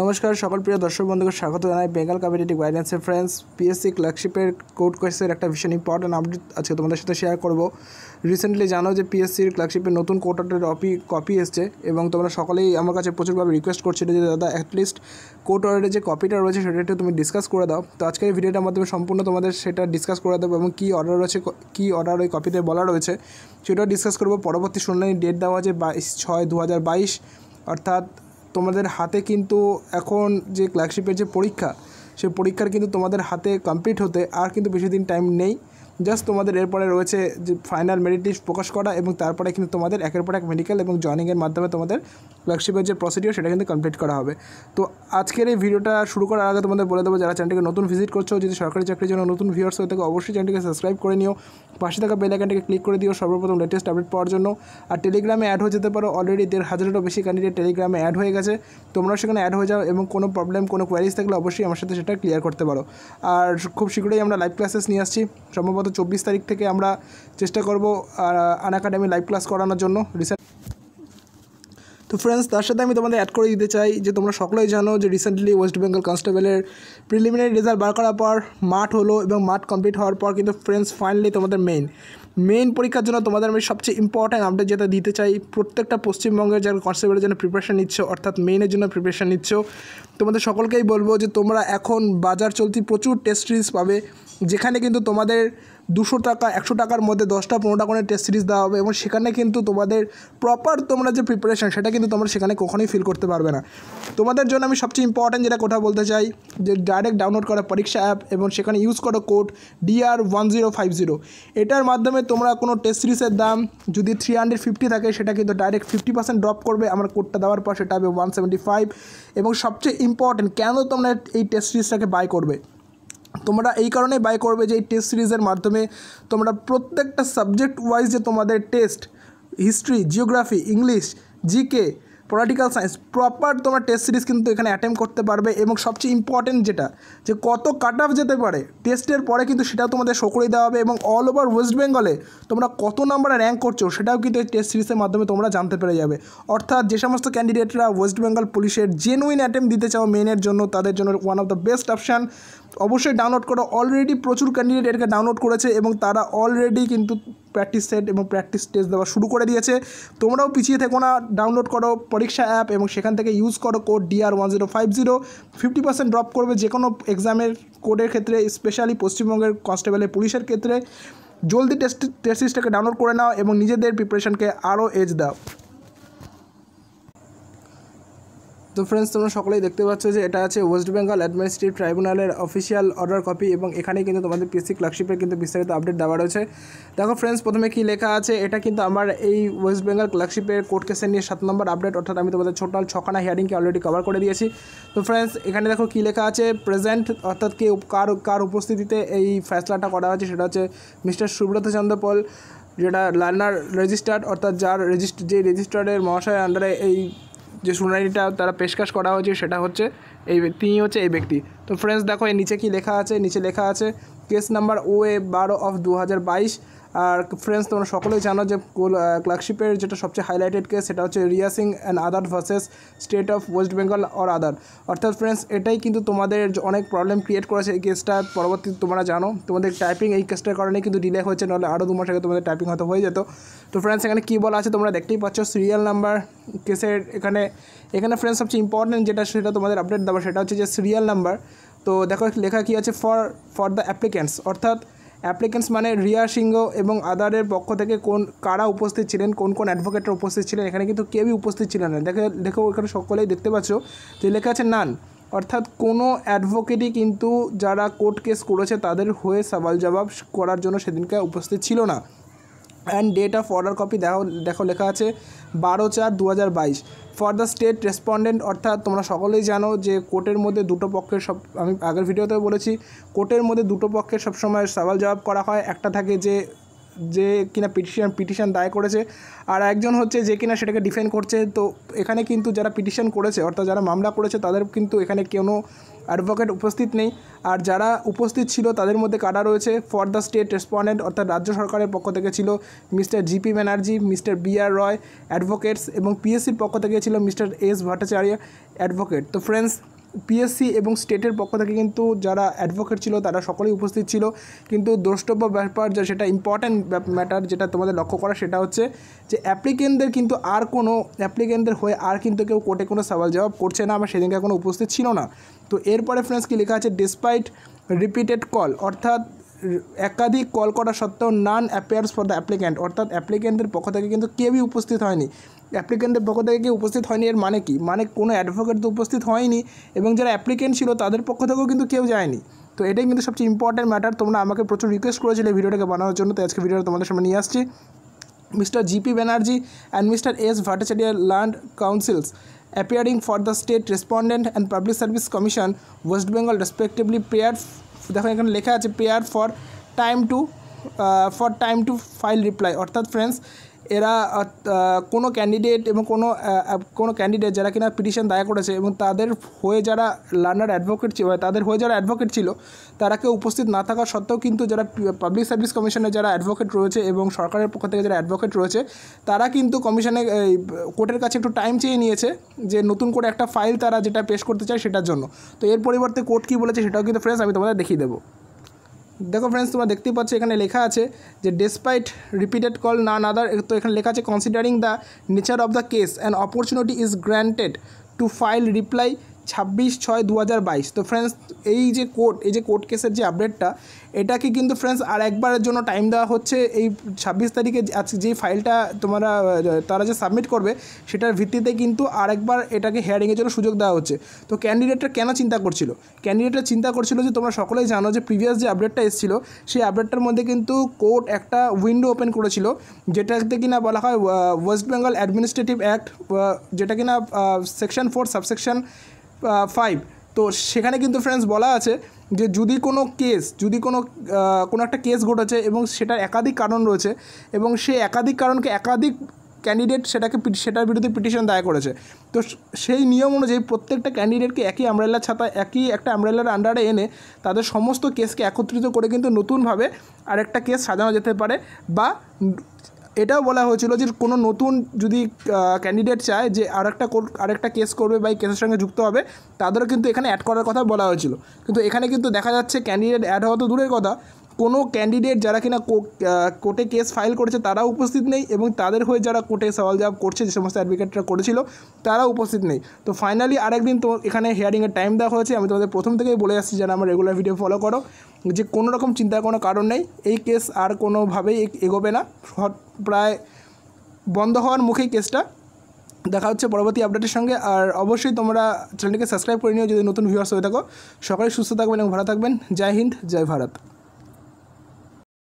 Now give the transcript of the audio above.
নমস্কার সকল প্রিয় দর্শক বন্ধুকে স্বাগত জানাই বেঙ্গল কমিউনিটিভ গাইডেন্সের ফ্রেন্ডস পিএসসি ক্লার্কশিপের কোর্ট কোর্সের একটা ভীষণ ইম্পর্টেন্ট আপডেট আজকে তোমাদের সাথে শেয়ার করব রিসেন্টলি জানো যে পিএসসির ক্লার্কশিপের নতুন কোটাটের অপি কপি এসছে এবং তোমরা সকলেই আমার কাছে প্রচুরভাবে রিকোয়েস্ট করছিলে যে দাদা অ্যাটলিস্ট কোর্ট অর্ডারের যে কপিটা রয়েছে সেটা একটু তুমি ডিসকাস করে দাও তো আজকের ভিডিওটার মাধ্যমে সম্পূর্ণ তোমাদের সেটা ডিসকাস করে দেবো এবং কী অর্ডার রয়েছে কী অর্ডার ওই কপিতে বলা রয়েছে সেটাও ডিসকাস করবো পরবর্তী শুনানির ডেট দেওয়া আছে বাইশ ছয় দু অর্থাৎ তোমাদের হাতে কিন্তু এখন যে ক্লার্কশিপের যে পরীক্ষা সেই পরীক্ষার কিন্তু তোমাদের হাতে কমপ্লিট হতে আর কিন্তু বেশি দিন টাইম নেই জাস্ট তোমাদের এরপরে রয়েছে যে ফাইনাল মেরিট লিস্ট প্রকাশ করা এবং তারপরে কিন্তু তোমাদের একের পর এক মেডিকেল এবং জয়নিংয়ের মাধ্যমে তোমাদের ফ্ল্যাগশিপের যে প্রসিডিওর সেটা কিন্তু কমপ্লিট করা হবে তো আজকের এই ভিডিওটা শুরু করার আগে তোমাদের বলে দেবো যারা চ্যানেলটিকে নতুন ভিজিট করছো যদি সরকারি চাকরির জন্য নতুন ভিউয়ার্স হয়ে থাকে অবশ্যই চ্যানেলটিকে সাবস্ক্রাইব করে নিও পাশে থাকা বেল আইকনটিকে ক্লিক করে দিও সর্বপ্রথম লেটেস্ট আপডেট পাওয়ার জন্য আর টেলিগ্রামে অ্যাড হয়ে যেতে পারো অলরেডি দেড় হাজারেরও বেশি ক্যান্ডিডেট টেলিগ্রামে অ্যাড হয়ে গেছে তোমরা সেখানে অ্যাড হয়ে যাও এবং কোনো প্রবলেম কোনো কোয়ারিজ থাকলে অবশ্যই আমার সাথে সেটা ক্লিয়ার করতে পারো আর খুব শীঘ্রই আমরা লাইভ ক্লাসেস নিয়ে আসছি সম্ভবত চব্বিশ তারিখ থেকে আমরা চেষ্টা করবো আন একাডেমি লাইভ ক্লাস করানোর জন্য রিসেন্ট তো ফ্রেন্ডস তার সাথে আমি তোমাদের অ্যাড করে দিতে চাই যে তোমরা সকলেই জানো যে রিসেন্টলি ওয়েস্ট বেঙ্গল কনস্টেবলের প্রিলিমিনারি রেজাল্ট বার করার পর মাঠ হলো এবং মাঠ কমপ্লিট হওয়ার পর কিন্তু ফ্রেন্ডস ফাইনালি তোমাদের মেইন মেইন পরীক্ষার জন্য তোমাদের আমি সবচেয়ে ইম্পর্ট্যান্ট আপডেট যেটা দিতে চাই প্রত্যেকটা পশ্চিমবঙ্গের যারা কনস্টেবলের জন্য প্রিপারেশান নিচ্ছ অর্থাৎ মেইনের জন্য প্রিপারেশান নিচ্ছ তোমাদের সকলকেই বলবো যে তোমরা এখন বাজার চলতি প্রচুর টেস্ট সিরিজ পাবে যেখানে কিন্তু তোমাদের দুশো টাকা একশো টাকার মধ্যে দশটা পনেরোটা করে টেস্ট সিরিজ দেওয়া হবে এবং সেখানে কিন্তু তোমাদের প্রপার তোমরা যে প্রিপারেশান সেটা কিন্তু তোমরা সেখানে কখনোই ফিল করতে পারবে না তোমাদের জন্য আমি সবচেয়ে ইম্পর্ট্যান্ট যেটা কথা বলতে চাই যে ডাইরেক্ট ডাউনলোড করা পরীক্ষা অ্যাপ এবং সেখানে ইউজ করো code DR one zero five zero এটার মাধ্যমে তোমরা কোনো টেস্ট সিরিজের দাম যদি থ্রি হান্ড্রেড ফিফটি থাকে সেটা কিন্তু ডাইরেক্ট ফিফটি পার্সেন্ট ড্রপ করবে আমার কোডটা দেওয়ার পর সেটা হবে ওয়ান সেভেন্টি ফাইভ এবং সবচেয়ে ইম্পর্ট্যান্ট কেন তোমরা এই টেস্ট সিরিজটাকে বাই করবে তোমরা এই কারণে বাই করবে যে এই টেস্ট সিরিজের মাধ্যমে তোমরা প্রত্যেকটা সাবজেক্ট ওয়াইজ যে তোমাদের test history geography English GK political science proper তোমার টেস্ট সিরিজ কিন্তু এখানে অ্যাটেম্প করতে পারবে এবং সবচেয়ে ইম্পর্টেন্ট যেটা যে কত কাট অফ যেতে পারে টেস্টের পরে কিন্তু সেটাও তোমাদের শো করে দেওয়া হবে এবং অল ওভার ওয়েস্ট বেঙ্গলে তোমরা কত নাম্বারে র্যাঙ্ক করছো সেটাও কিন্তু এই টেস্ট সিরিজের মাধ্যমে তোমরা জানতে পেরে যাবে অর্থাৎ যে সমস্ত ক্যান্ডিডেটরা ওয়েস্ট বেঙ্গল পুলিশের জেনুইন অ্যাটেম্প দিতে চাও মেনের জন্য তাদের জন্য one of the best option অবশ্যই ডাউনলোড করো অলরেডি প্রচুর ক্যান্ডিডেট এটাকে ডাউনলোড করেছে এবং তারা অলরেডি কিন্তু প্র্যাকটিস সেট এবং প্র্যাকটিস টেস্ট দেওয়া শুরু করে দিয়েছে তোমরাও পিছিয়ে থেকো না ডাউনলোড করো পরীক্ষা অ্যাপ এবং সেখান থেকে ইউজ করো code DR one zero five zero fifty percent drop করবে যে কোনো এক্সামের কোডের ক্ষেত্রে স্পেশালি পশ্চিমবঙ্গের কনস্টেবলের পুলিশের ক্ষেত্রে জলদি টেস্ট টেস্ট সিস্টটাকে ডাউনলোড করে নাও এবং নিজেদের প্রিপারেশনকে আরও এজ দাও তো ফ্রেন্ডস তোমরা সকলেই দেখতে পাচ্ছ যে এটা আছে ওয়েস্ট বেঙ্গল অ্যাডমিনিস্ট্রেটিভ ট্রাইব্যুনালের অফিসিয়াল অর্ডার কপি এবং এখানে কিন্তু তোমাদের পিসি ক্লার্কশিপের কিন্তু বিস্তারিত আপডেট দেওয়া রয়েছে দেখো ফ্রেন্ডস প্রথমে কি লেখা আছে এটা কিন্তু আমার এই ওয়েস্ট বেঙ্গল ক্লার্কশিপের কোর্ট কেসের নিয়ে সাত নম্বর আপডেট অর্থাৎ আমি তোমাদের ছোটাল ছখানা হিয়ারিংকে অলরেডি কভার করে দিয়েছি তো ফ্রেন্ডস এখানে দেখো কি লেখা আছে প্রেজেন্ট অর্থাৎ কে কার কার উপস্থিতিতে এই ফ্যাসলাটা করা হয়েছে সেটা হচ্ছে মিস্টার সুব্রত চন্দ্রপল পল যেটা লার্নার রেজিস্টার্ড অর্থাৎ যার রেজিস্ট যে রেজিস্ট্রারের মহাশয়ের আন্ডারে এই যে শুনানিটা তারা পেশকাশ করা হয়েছে সেটা হচ্ছে এই তিনি হচ্ছে এই ব্যক্তি তো ফ্রেন্ডস দেখো এই নিচে কি লেখা আছে নিচে লেখা আছে কেস নাম্বার ও এ বারো অফ দু আর ফ্রেন্ডস তোমরা সকলেই জানো যে ক্লার্কশিপের যেটা সবচেয়ে হাইলাইটেড কেস সেটা হচ্ছে Riya Singh and other versus state of West Bengal or other অর্থাৎ ফ্রেন্ডস এটাই কিন্তু তোমাদের অনেক প্রবলেম ক্রিয়েট করেছে এই কেসটা পরবর্তী তোমরা জানো তোমাদের টাইপিং এই কেসটার কারণে কিন্তু ডিলে হয়েছে নাহলে আরও দু মাস আগে তোমাদের টাইপিং হয়তো হয়ে যেত তো ফ্রেন্ডস এখানে কী বলা আছে তোমরা দেখতেই পাচ্ছ সিরিয়াল নাম্বার কেসের এখানে এখানে ফ্রেন্ডস সবচেয়ে ইম্পর্টেন্ট যেটা সেটা তোমাদের আপডেট দেওয়া সেটা হচ্ছে যে সিরিয়াল নাম্বার তো দেখো লেখা কি আছে ফর ফর দ্য অ্যাপ্লিক্যান্টস অর্থাৎ অ্যাপ্লিক্যান্টস মানে রিয়া সিংহ এবং আদারের পক্ষ থেকে কোন কারা উপস্থিত ছিলেন কোন কোন অ্যাডভোকেটরা উপস্থিত ছিলেন এখানে কিন্তু কেউই উপস্থিত ছিলেন না দেখে দেখো এখানে সকলেই দেখতে পাচ্ছ যে লেখা আছে নান অর্থাৎ কোনো অ্যাডভোকেটই কিন্তু যারা কোর্ট কেস করেছে তাদের হয়ে সওয়াল জবাব করার জন্য সেদিনকে উপস্থিত ছিল না and date of order copy দেখো দেখো লেখা আছে বারো চার দু হাজার বাইশ ফর দ্য স্টেট রেসপন্ডেন্ট অর্থাৎ তোমরা সকলেই জানো যে কোর্টের মধ্যে দুটো পক্ষের সব আমি আগের ভিডিওতেও বলেছি কোর্টের মধ্যে দুটো পক্ষের সবসময় সওয়াল জবাব করা হয় একটা থাকে যে যে কিনা পিটিশন পিটিশন দায় করেছে আর একজন হচ্ছে যে কিনা সেটাকে ডিফেন্ড করছে তো এখানে কিন্তু যারা পিটিশন করেছে অর্থাৎ যারা মামলা করেছে তাদের কিন্তু এখানে কোনো অ্যাডভোকেট উপস্থিত নেই আর যারা উপস্থিত ছিল তাদের মধ্যে কারা রয়েছে ফর দ্য স্টেট রেসপন্ডেন্ট অর্থাৎ রাজ্য সরকারের পক্ষ থেকে ছিল mister GP Banerjee mister B R Roy advocates এবং পিএসসির পক্ষ থেকে ছিল মিস্টার এস ভট্টাচার্য অ্যাডভোকেট তো ফ্রেন্ডস পিএসসি এবং স্টেটের পক্ষ থেকে কিন্তু যারা অ্যাডভোকেট ছিল তারা সকলেই উপস্থিত ছিল কিন্তু দ্রষ্টব্য ব্যাপার যা সেটা ইম্পর্ট্যান্ট ম্যাটার যেটা তোমাদের লক্ষ্য করা সেটা হচ্ছে যে অ্যাপ্লিকেন্টদের কিন্তু আর কোনো অ্যাপ্লিকেন্টদের হয়ে আর কিন্তু কেউ কোর্টে কোনো সওয়াল জবাব করছে না বা সেদিনকে কোনো উপস্থিত ছিল না তো এরপরে ফ্রেন্ডস কি লেখা আছে ডিসপাইট রিপিটেড কল অর্থাৎ একাধিক কল করা সত্ত্বেও none appears for the applicant অর্থাৎ অ্যাপ্লিক্যান্টের পক্ষ থেকে কিন্তু কেউই উপস্থিত হয়নি অ্যাপ্লিক্যান্টের পক্ষ থেকে কেউ উপস্থিত হয়নি এর মানে কি মানে কোনো অ্যাডভোকেট তো উপস্থিত হয়নি এবং যারা অ্যাপ্লিক্যান্ট ছিল তাদের পক্ষ থেকেও কিন্তু কেউ যায়নি তো এটাই কিন্তু সবচেয়ে ইম্পর্ট্যান্ট ম্যাটার তোমরা আমাকে প্রচুর রিকোয়েস্ট করেছিলে ভিডিওটাকে বানানোর জন্য তো আজকে ভিডিওটা তোমাদের সামনে নিয়ে আসছি mister GP Banerjee and mister S Bhattacharya learned counsels appearing for the state respondent and public service commission West Bengal respectively pray দেখো এখানে লেখা আছে pray for time to for time to file reply অর্থাৎ ফ্রেন্ডস এরা কোনো ক্যান্ডিডেট এবং কোনো কোনো ক্যান্ডিডেট যারা কিনা পিটিশন দায়ের করেছে এবং তাদের হয়ে যারা লার্নার অ্যাডভোকেট ছিল তাদের হয়ে যারা অ্যাডভোকেট ছিল তারা কেউ উপস্থিত না থাকা সত্ত্বেও কিন্তু যারা পাবলিক সার্ভিস কমিশনের যারা অ্যাডভোকেট রয়েছে এবং সরকারের পক্ষ থেকে যারা অ্যাডভোকেট রয়েছে তারা কিন্তু কমিশনে কোর্টের কাছে একটু টাইম চেয়ে নিয়েছে যে নতুন করে একটা ফাইল তারা যেটা পেশ করতে চায় সেটার জন্য তো এর পরিবর্তে কোর্ট কী বলেছে সেটাও কিন্তু ফ্রেন্ডস আমি তোমাদের দেখিয়ে দেবো দেখো ফ্রেন্ডস তোমরা দেখতেই পাচ্ছ এখানে লেখা আছে যে ডেসপাইট রিপিটেড কল না আদার তো এখানে লেখা আছে considering the nature of the case and opportunity is granted to file reply ছাব্বিশ ছয় দু হাজার বাইশ তো ফ্রেন্ডস এই যে কোর্ট এই যে কোর্ট কেসের যে আপডেটটা এটাকে কিন্তু ফ্রেন্ডস আর একবারের জন্য টাইম দেওয়া হচ্ছে এই ছাব্বিশ তারিখে আজকে যেই ফাইলটা তোমরা তারা যে সাবমিট করবে সেটার ভিত্তিতে কিন্তু আরেকবার এটাকে হেয়ারিংয়ের জন্য সুযোগ দেওয়া হচ্ছে তো ক্যান্ডিডেটরা কেন চিন্তা করছিল ক্যান্ডিডেটরা চিন্তা করছিল যে তোমরা সকলেই জানো যে প্রিভিয়াস যে আপডেটটা এসেছিল সেই আপডেটটার মধ্যে কিন্তু কোর্ট একটা উইন্ডো ওপেন করেছিল যেটাতে কিনা বলা হয় ওয়েস্ট বেঙ্গল অ্যাডমিনিস্ট্রেটিভ অ্যাক্ট যেটা কিনা সেকশন ফোর সাবসেকশন ফাইভ তো সেখানে কিন্তু ফ্রেন্ডস বলা আছে যে যদি কোনো কেস যদি কোনো কোনো একটা কেস ঘটেছে এবং সেটার একাধিক কারণ রয়েছে এবং সে একাধিক কারণকে একাধিক ক্যান্ডিডেট সেটাকে সেটার বিরুদ্ধে পিটিশন দায় করেছে তো সেই নিয়ম অনুযায়ী প্রত্যেকটা ক্যান্ডিডেটকে একই আমরেলার ছাতা একই একটা আমরেলার আন্ডারে এনে তাদের সমস্ত কেসকে একত্রিত করে কিন্তু নতুনভাবে আরেকটা কেস সাজানো যেতে পারে বা এটাও বলা হয়েছিল যে কোনো নতুন যদি ক্যান্ডিডেট চায় যে আরেকটা আরেকটা কেস করবে বা এই কেসের সঙ্গে যুক্ত হবে তাদেরও কিন্তু এখানে অ্যাড করার কথা বলা হয়েছিল কিন্তু এখানে কিন্তু দেখা যাচ্ছে ক্যান্ডিডেট অ্যাড হওয়া তো দূরের কথা কোনো ক্যান্ডিডেট যারা কিনা কোর্টে কেস ফাইল করেছে তারা উপস্থিত নেই এবং তাদের হয়ে যারা কোর্টে সওয়াল জবাব করছে যে সমস্ত অ্যাডভোকেটরা করেছিল তারা উপস্থিত নেই তো ফাইনালি আরেকদিন তো এখানে হিয়ারিংয়ের টাইম দেওয়া হয়েছে আমি তোমাদের প্রথম থেকেই বলে আসছি যারা আমার রেগুলার ভিডিও ফলো করো যে কোনো রকম চিন্তার কোনো কারণ নেই এই কেস আর কোনোভাবেই এগোবে না প্রায় বন্ধ হওয়ার মুখেই কেসটা দেখা হচ্ছে পরবর্তী আপডেটের সঙ্গে আর অবশ্যই তোমরা চ্যানেলটিকে সাবস্ক্রাইব করে নিও যদি নতুন ভিউয়ার্স হয়ে থাকো সকালে সুস্থ থাকবেন এবং ভালো থাকবেন জয় হিন্দ জয় ভারত